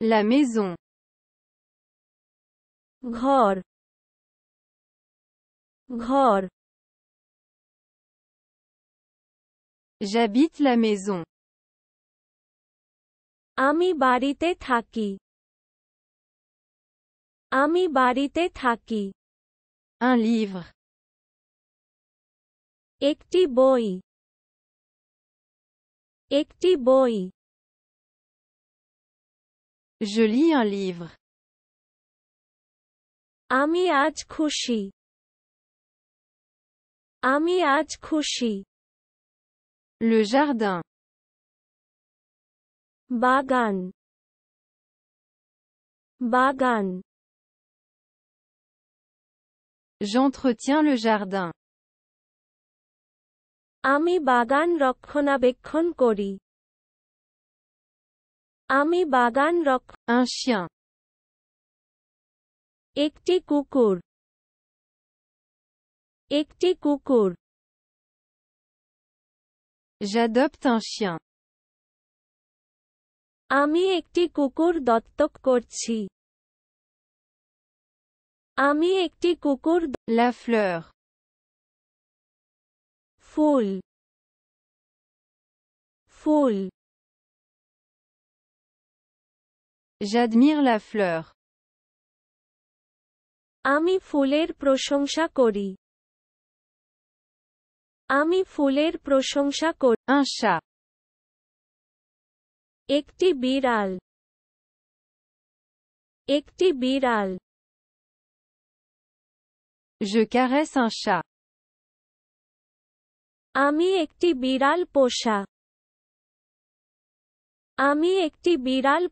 La maison. Ghor. Ghor. J'habite la maison. Ami barite thaki. Ami barite thaki. Un livre. Ekti boy. Ekti boy. Je lis un livre. Ami aaj khushi. Ami aaj Le jardin. Bagan. Bagan. J'entretiens le jardin. Ami bagan rakkhonabekkhon kori. আমি বাগান রক একটি কুকুর একটি কুকুর আমি একটি কুকুর দত্তক করছি আমি একটি কুকুর দ- ফুল ফুল J'admire la fleur. Ami fuller proshongsha kori. Ami fuller proshongsha kori. Un chat. Ekti biral. Je caresse un chat. Ami ekti pocha. Ami ekti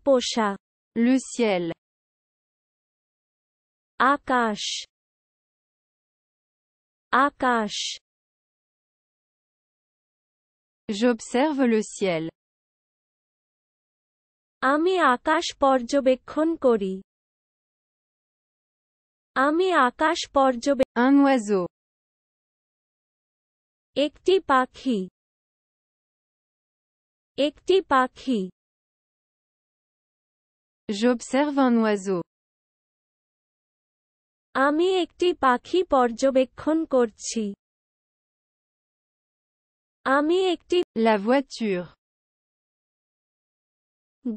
pocha. Le ciel. Akash. Akash. J'observe le ciel. Ami Akash porjobekhon kori. Ami Akash porjobekhon Un oiseau. Ekti pakhi. Ekti pakhi. J'observe un oiseau. Ami একটি korchi. ami, ekti La voiture.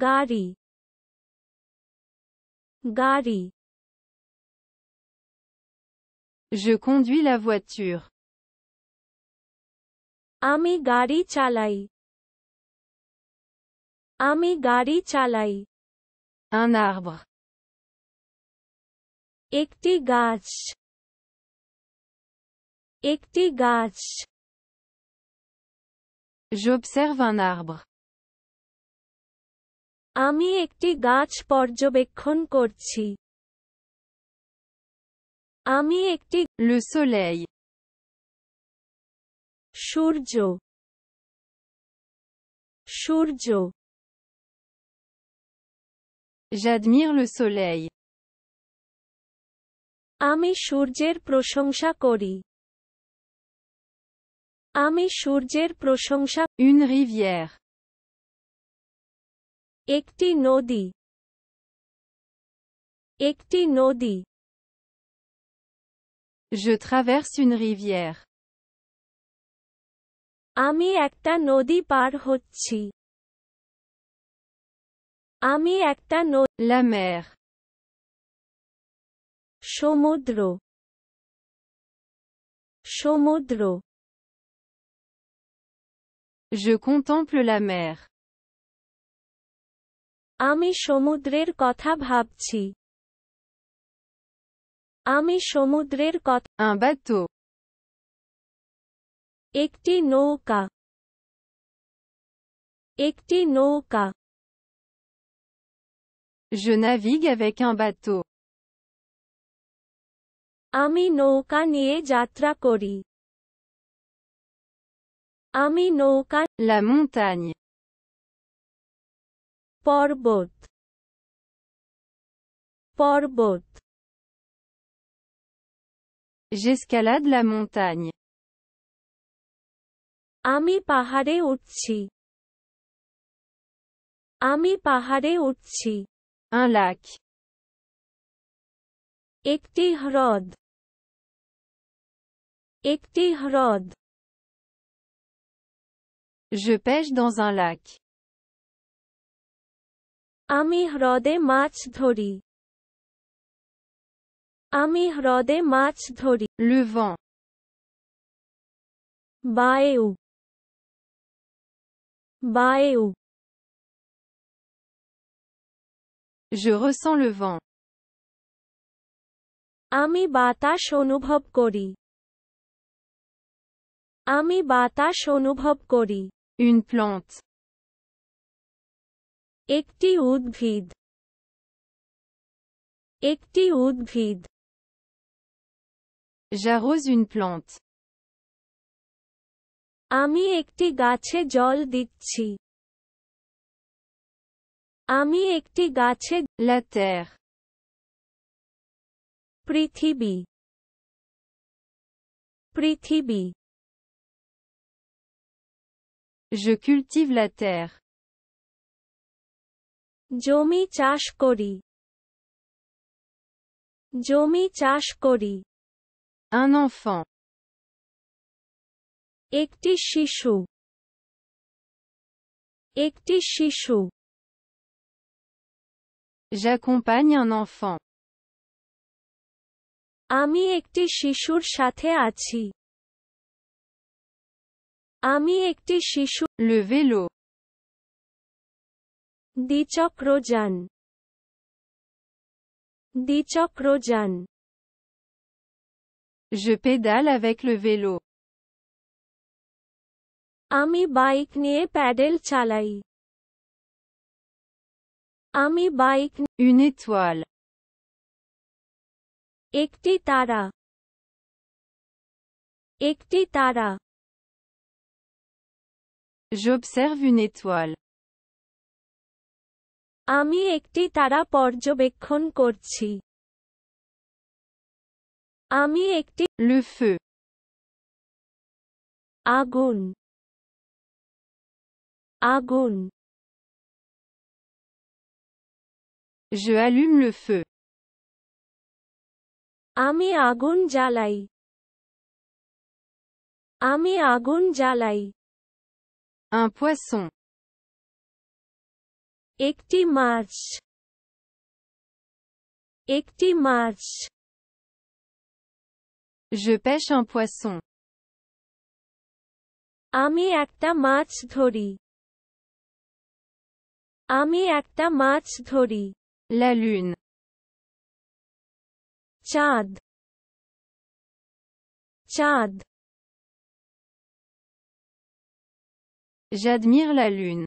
Gari. Gari. Je conduis la voiture. Ami gari chalai. Ami gari chalai. Un arbre. Ekti gach. Ekti J'observe un arbre. Ami ekti gach porjobekhon korchi. Ami ekti le soleil. Surjo. Surjo. J'admire le soleil. Ami Shurger Proshongsha Kori. Ami Shurger Proshongsha. Une rivière. Ekti Nodi. Ekti Nodi. Je traverse une rivière. Ami Ekta Nodi Par Hotchi. আমি একটা নৌ সমুদ্র সমুদ্র Je contemple la mer. আমি সমুদ্রের কথা ভাবছি আমি সমুদ্রের কথা Un একটি নৌকা একটি নৌকা Je navigue avec un bateau. Ami no niye jatra kori. Ami nouka la montagne. Porbot. Porbot. J'escalade la montagne. Ami pahare utchi. Ami pahare utchi un lac. Ekti rod Je pêche dans un lac. Ami et match dhori. Ami hrode match dhori. Le vent. Baeu. Baeu. Je ressens le vent. Ami bata shonubhob Ami bata shonubhob kori. Une plante. Ekti udbhid. Ekti J'arrose une plante. Ami ekti gache jol dikchi. আমি একটি গাছে terre পৃথিবী পৃথিবী Je cultive la terre. Jomi chash kori. Jomi chash kori. Un enfant. Ekti chichou Ekti chichou J'accompagne un enfant. Ami ekti shishur shathe achi. Ami ekti shishur. Le vélo. Dichokrojan. Dichokrojan. Je pédale avec le vélo. Ami bike nie padel chalai. Ami bike, une étoile. Ekti tara. tara. J'observe une étoile. Ami ekti tara beccon corci. Ami ekti. Le feu. Agun. Agun. Je allume le feu. Ami agun jalai. Ami agun jalai. Un poisson. Ekti march. Ekti march. Je pêche un poisson. Ami akta march dhori. Ami akta march dhori. La lune. Chad. Chad. J'admire la lune.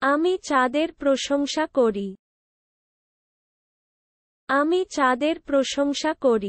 Ami chader proshongsha kori. Ami chader proshongsha kori.